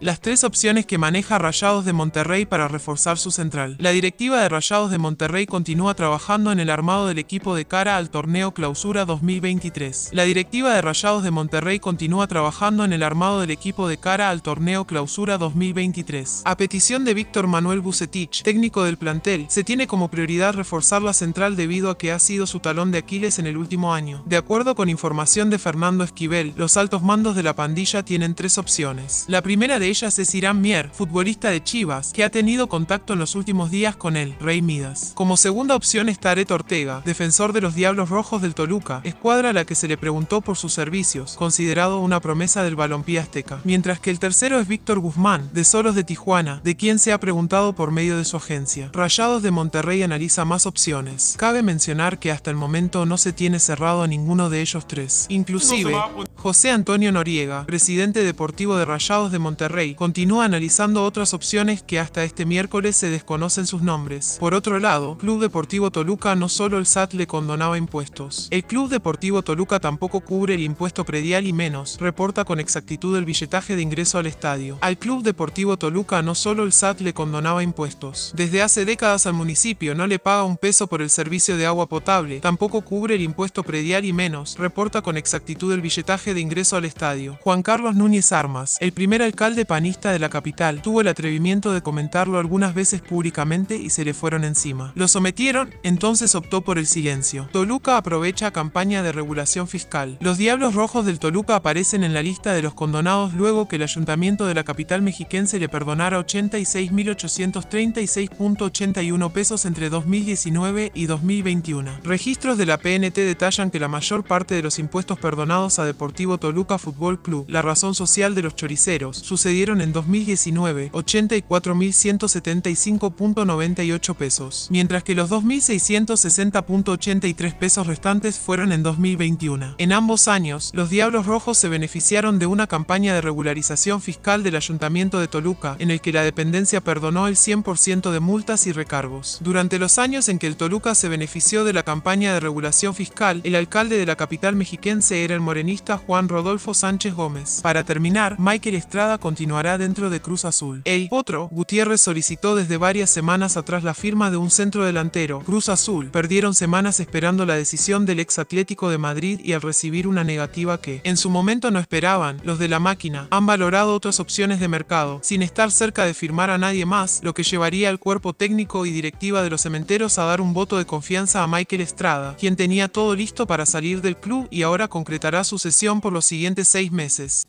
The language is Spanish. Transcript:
las tres opciones que maneja Rayados de Monterrey para reforzar su central. La directiva de Rayados de Monterrey continúa trabajando en el armado del equipo de cara al torneo Clausura 2023. La directiva de Rayados de Monterrey continúa trabajando en el armado del equipo de cara al torneo Clausura 2023. A petición de Víctor Manuel Bucetich, técnico del plantel, se tiene como prioridad reforzar la central debido a que ha sido su talón de Aquiles en el último año. De acuerdo con información de Fernando Esquivel, los altos mandos de la pandilla tienen tres opciones. La primera de ella es Irán Mier, futbolista de Chivas, que ha tenido contacto en los últimos días con él, Rey Midas. Como segunda opción está Aret Ortega, defensor de los Diablos Rojos del Toluca, escuadra a la que se le preguntó por sus servicios, considerado una promesa del balompié azteca. Mientras que el tercero es Víctor Guzmán, de Solos de Tijuana, de quien se ha preguntado por medio de su agencia. Rayados de Monterrey analiza más opciones. Cabe mencionar que hasta el momento no se tiene cerrado a ninguno de ellos tres. Inclusive, José Antonio Noriega, presidente deportivo de Rayados de Monterrey, continúa analizando otras opciones que hasta este miércoles se desconocen sus nombres. Por otro lado, Club Deportivo Toluca no solo el SAT le condonaba impuestos. El Club Deportivo Toluca tampoco cubre el impuesto predial y menos, reporta con exactitud el billetaje de ingreso al estadio. Al Club Deportivo Toluca no solo el SAT le condonaba impuestos. Desde hace décadas al municipio no le paga un peso por el servicio de agua potable, tampoco cubre el impuesto predial y menos, reporta con exactitud el billetaje de ingreso al estadio. Juan Carlos Núñez Armas, el primer alcalde panista de la capital tuvo el atrevimiento de comentarlo algunas veces públicamente y se le fueron encima. Lo sometieron, entonces optó por el silencio. Toluca aprovecha campaña de regulación fiscal. Los Diablos Rojos del Toluca aparecen en la lista de los condonados luego que el ayuntamiento de la capital mexiquense le perdonara 86.836.81 pesos entre 2019 y 2021. Registros de la PNT detallan que la mayor parte de los impuestos perdonados a Deportivo Toluca Fútbol Club, la razón social de los choriceros, sucedió en 2019 84.175.98 pesos, mientras que los 2.660.83 pesos restantes fueron en 2021. En ambos años, los Diablos Rojos se beneficiaron de una campaña de regularización fiscal del Ayuntamiento de Toluca, en el que la dependencia perdonó el 100% de multas y recargos. Durante los años en que el Toluca se benefició de la campaña de regulación fiscal, el alcalde de la capital mexiquense era el morenista Juan Rodolfo Sánchez Gómez. Para terminar, Michael Estrada continuó continuará dentro de Cruz Azul. El otro, Gutiérrez solicitó desde varias semanas atrás la firma de un centro delantero. Cruz Azul perdieron semanas esperando la decisión del ex Atlético de Madrid y al recibir una negativa que, en su momento no esperaban, los de la máquina han valorado otras opciones de mercado, sin estar cerca de firmar a nadie más, lo que llevaría al cuerpo técnico y directiva de los cementeros a dar un voto de confianza a Michael Estrada, quien tenía todo listo para salir del club y ahora concretará su sesión por los siguientes seis meses.